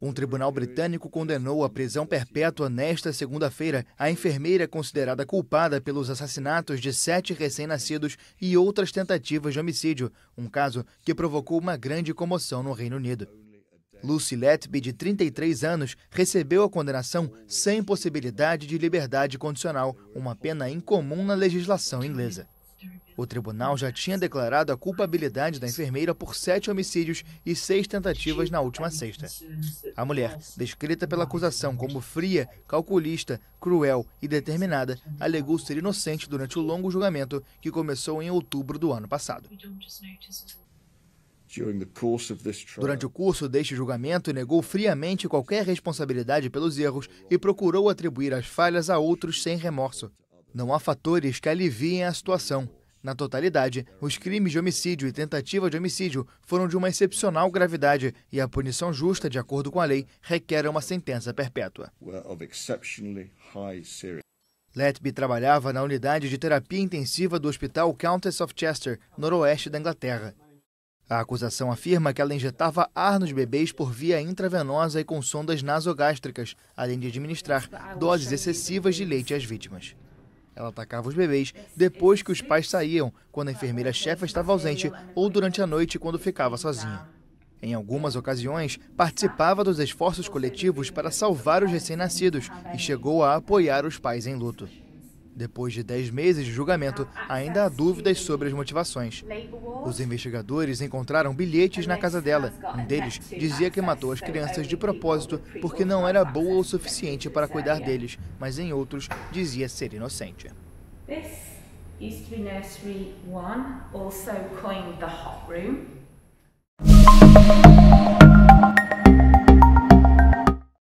Um tribunal britânico condenou à prisão perpétua nesta segunda-feira a enfermeira considerada culpada pelos assassinatos de sete recém-nascidos e outras tentativas de homicídio, um caso que provocou uma grande comoção no Reino Unido. Lucy Letby, de 33 anos, recebeu a condenação sem possibilidade de liberdade condicional, uma pena incomum na legislação inglesa. O tribunal já tinha declarado a culpabilidade da enfermeira por sete homicídios e seis tentativas na última sexta. A mulher, descrita pela acusação como fria, calculista, cruel e determinada, alegou ser inocente durante o longo julgamento que começou em outubro do ano passado. Durante o curso deste julgamento, negou friamente qualquer responsabilidade pelos erros e procurou atribuir as falhas a outros sem remorso. Não há fatores que aliviem a situação. Na totalidade, os crimes de homicídio e tentativa de homicídio foram de uma excepcional gravidade e a punição justa, de acordo com a lei, requer uma sentença perpétua. Letby trabalhava na unidade de terapia intensiva do Hospital Countess of Chester, noroeste da Inglaterra. A acusação afirma que ela injetava ar nos bebês por via intravenosa e com sondas nasogástricas, além de administrar doses excessivas de leite às vítimas. Ela atacava os bebês depois que os pais saíam, quando a enfermeira-chefe estava ausente ou durante a noite quando ficava sozinha. Em algumas ocasiões, participava dos esforços coletivos para salvar os recém-nascidos e chegou a apoiar os pais em luto. Depois de 10 meses de julgamento, ainda há dúvidas sobre as motivações. Os investigadores encontraram bilhetes na casa dela. Um deles dizia que matou as crianças de propósito porque não era boa o suficiente para cuidar deles, mas em outros dizia ser inocente. This used